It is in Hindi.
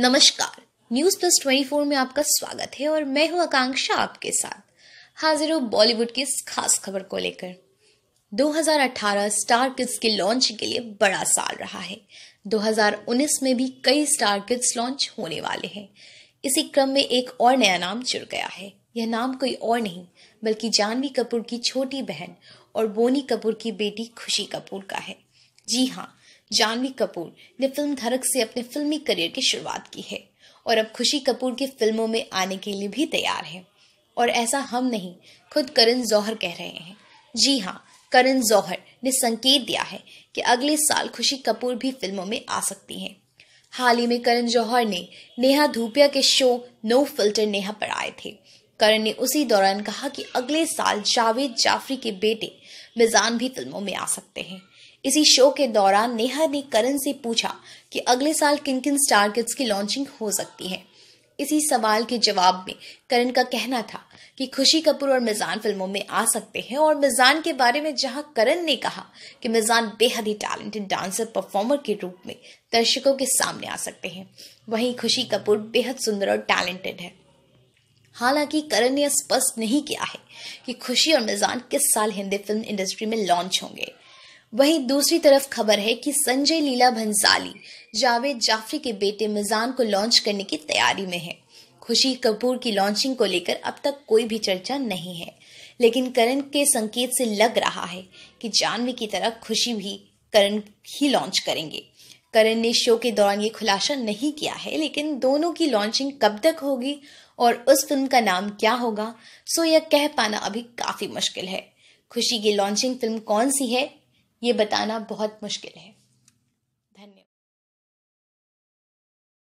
नमस्कार न्यूज प्लस ट्वेंटी फोर में आपका स्वागत है और मैं हूं आकांक्षा आपके साथ हाजिर हूं बॉलीवुड की इस खास खबर को लेकर 2018 स्टार किड्स के लॉन्च के लिए बड़ा साल रहा है 2019 में भी कई स्टार किड्स लॉन्च होने वाले हैं इसी क्रम में एक और नया नाम जुड़ गया है यह नाम कोई और नहीं बल्कि जानवी कपूर की छोटी बहन और बोनी कपूर की बेटी खुशी कपूर का है जी हाँ जानवी कपूर ने फिल्म धड़क से अपने फिल्मी करियर की शुरुआत की है और अब खुशी कपूर की फिल्मों में आने के लिए भी तैयार है और ऐसा हम नहीं खुद करण जौहर कह रहे हैं जी हाँ करण जौहर ने संकेत दिया है कि अगले साल खुशी कपूर भी फिल्मों में आ सकती हैं हाल ही में करण जौहर ने नेहा धूपिया के शो नो फिल्टर नेहा पर आए थे करण ने उसी दौरान कहा कि अगले साल जावेद जाफरी के बेटे मिजान भी फिल्मों में आ सकते हैं इसी शो के दौरान नेहा ने करण से पूछा कि अगले साल किन किन स्टार किड्स की लॉन्चिंग हो सकती है इसी सवाल के जवाब में करण का कहना था कि खुशी कपूर और मिजान फिल्मों में आ सकते हैं और मिजान के बारे में जहां करण ने कहा कि मिजान बेहद ही टैलेंटेड डांसर परफॉर्मर के रूप में दर्शकों के सामने आ सकते हैं वहीं खुशी कपूर बेहद सुंदर और टैलेंटेड है हालांकि करण ने स्पष्ट नहीं किया है कि खुशी और मिजान किस साल हिंदी फिल्म इंडस्ट्री में लॉन्च होंगे वहीं दूसरी तरफ खबर है कि संजय लीला भंसाली जावेद जाफरी के बेटे मिजान को लॉन्च करने की तैयारी में है खुशी कपूर की लॉन्चिंग को लेकर अब तक कोई भी चर्चा नहीं है लेकिन करण के संकेत से लग रहा है कि जानवी की तरह खुशी भी करण ही लॉन्च करेंगे करण ने शो के दौरान ये खुलासा नहीं किया है लेकिन दोनों की लॉन्चिंग कब तक होगी और उस फिल्म का नाम क्या होगा सो यह कह पाना अभी काफी मुश्किल है खुशी की लॉन्चिंग फिल्म कौन सी है ये बताना बहुत मुश्किल है